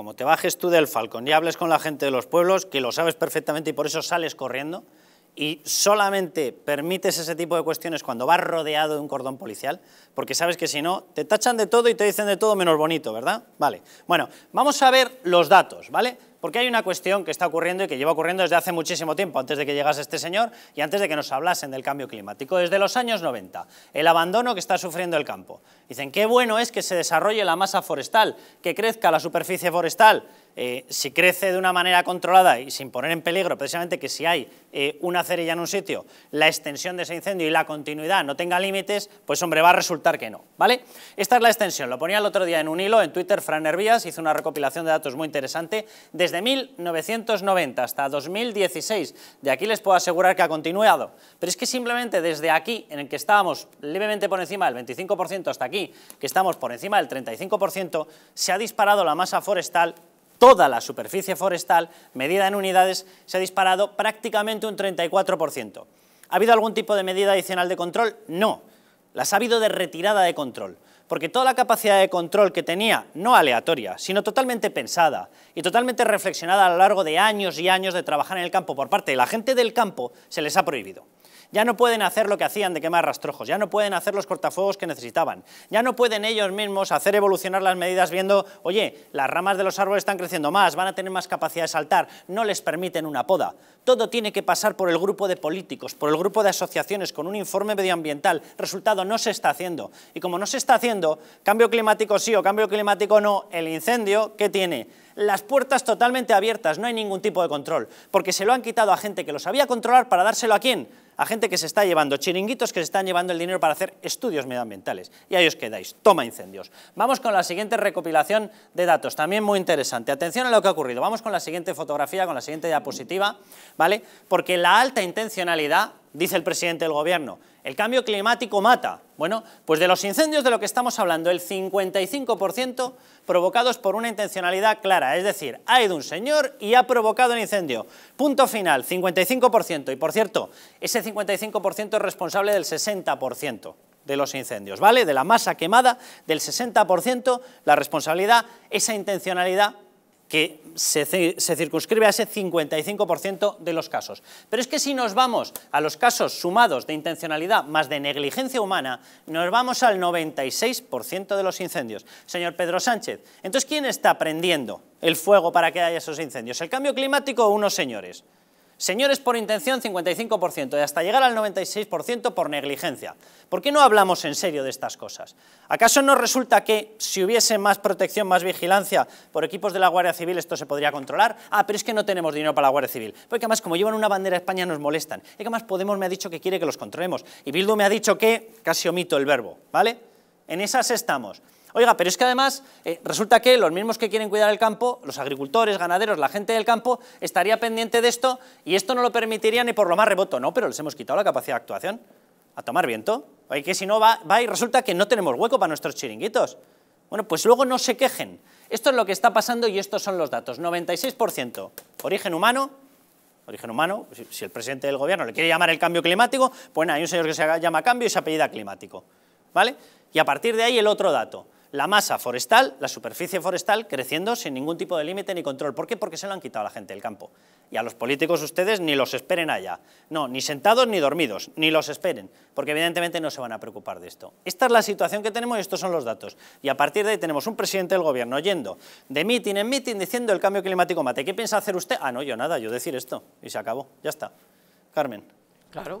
como te bajes tú del Falcon y hables con la gente de los pueblos, que lo sabes perfectamente y por eso sales corriendo, y solamente permites ese tipo de cuestiones cuando vas rodeado de un cordón policial, porque sabes que si no, te tachan de todo y te dicen de todo menos bonito, ¿verdad? Vale, bueno, vamos a ver los datos, ¿vale? Porque hay una cuestión que está ocurriendo y que lleva ocurriendo desde hace muchísimo tiempo, antes de que llegase este señor y antes de que nos hablasen del cambio climático, desde los años 90, el abandono que está sufriendo el campo. Dicen, qué bueno es que se desarrolle la masa forestal, que crezca la superficie forestal, eh, si crece de una manera controlada y sin poner en peligro precisamente que si hay eh, una cerilla en un sitio, la extensión de ese incendio y la continuidad no tenga límites, pues hombre, va a resultar que no, ¿vale? Esta es la extensión, lo ponía el otro día en un hilo, en Twitter, Fran hizo una recopilación de datos muy interesante desde 1990 hasta 2016. De aquí les puedo asegurar que ha continuado. Pero es que simplemente desde aquí, en el que estábamos levemente por encima del 25% hasta aquí, que estamos por encima del 35%, se ha disparado la masa forestal toda la superficie forestal, medida en unidades, se ha disparado prácticamente un 34%. ¿Ha habido algún tipo de medida adicional de control? No. Las ha habido de retirada de control porque toda la capacidad de control que tenía, no aleatoria, sino totalmente pensada y totalmente reflexionada a lo largo de años y años de trabajar en el campo por parte de la gente del campo, se les ha prohibido. Ya no pueden hacer lo que hacían de quemar rastrojos, ya no pueden hacer los cortafuegos que necesitaban, ya no pueden ellos mismos hacer evolucionar las medidas viendo, oye, las ramas de los árboles están creciendo más, van a tener más capacidad de saltar, no les permiten una poda. Todo tiene que pasar por el grupo de políticos, por el grupo de asociaciones, con un informe medioambiental. Resultado, no se está haciendo. Y como no se está haciendo, cambio climático sí o cambio climático no, el incendio, ¿qué tiene? las puertas totalmente abiertas, no hay ningún tipo de control, porque se lo han quitado a gente que lo sabía controlar para dárselo a quién, a gente que se está llevando chiringuitos, que se están llevando el dinero para hacer estudios medioambientales. Y ahí os quedáis, toma incendios. Vamos con la siguiente recopilación de datos, también muy interesante. Atención a lo que ha ocurrido, vamos con la siguiente fotografía, con la siguiente diapositiva, ¿vale? Porque la alta intencionalidad dice el presidente del gobierno. El cambio climático mata. Bueno, pues de los incendios de lo que estamos hablando, el 55% provocados por una intencionalidad clara. Es decir, ha ido un señor y ha provocado el incendio. Punto final, 55%. Y por cierto, ese 55% es responsable del 60% de los incendios, ¿vale? De la masa quemada, del 60%, la responsabilidad, esa intencionalidad que se, circunscribe a ese 55% de los casos. Pero es que si nos vamos a los casos sumados de intencionalidad más de negligencia humana, nos vamos al 96% de los incendios. Señor Pedro Sánchez, entonces ¿quién está prendiendo el fuego para que haya esos incendios? ¿El cambio climático o unos señores? Señores por intención 55% y hasta llegar al 96% por negligencia. ¿Por qué no hablamos en serio de estas cosas? ¿Acaso no resulta que si hubiese más protección, más vigilancia por equipos de la Guardia Civil esto se podría controlar? Ah, pero es que no tenemos dinero para la Guardia Civil. Porque además como llevan una bandera a España nos molestan. Y que además Podemos me ha dicho que quiere que los controlemos. Y Bildu me ha dicho que, casi omito el verbo, ¿vale? En esas estamos. Oiga, pero es que además eh, resulta que los mismos que quieren cuidar el campo, los agricultores, ganaderos, la gente del campo, estaría pendiente de esto y esto no lo permitiría ni por lo más reboto. No, pero les hemos quitado la capacidad de actuación. A tomar viento. Oye, que si no va, y resulta que no tenemos hueco para nuestros chiringuitos. Bueno, pues luego no se quejen. Esto es lo que está pasando y estos son los datos. 96% origen humano, origen humano, si, el presidente del gobierno le quiere llamar el cambio climático, pues hay un señor que se llama cambio y se apellida climático, ¿vale? Y a partir de ahí el otro dato la masa forestal, la superficie forestal, creciendo sin ningún tipo de límite ni control. ¿Por qué? Porque se lo han quitado a la gente del campo. Y a los políticos ustedes ni los esperen allá. No, ni sentados ni dormidos, ni los esperen, porque evidentemente no se van a preocupar de esto. Esta es la situación que tenemos y estos son los datos. Y a partir de ahí tenemos un presidente del gobierno yendo de mitin en mitin diciendo el cambio climático mate. ¿Qué piensa hacer usted? Ah, no, yo nada, yo decir esto. Y se acabó, ya está. Carmen. Claro.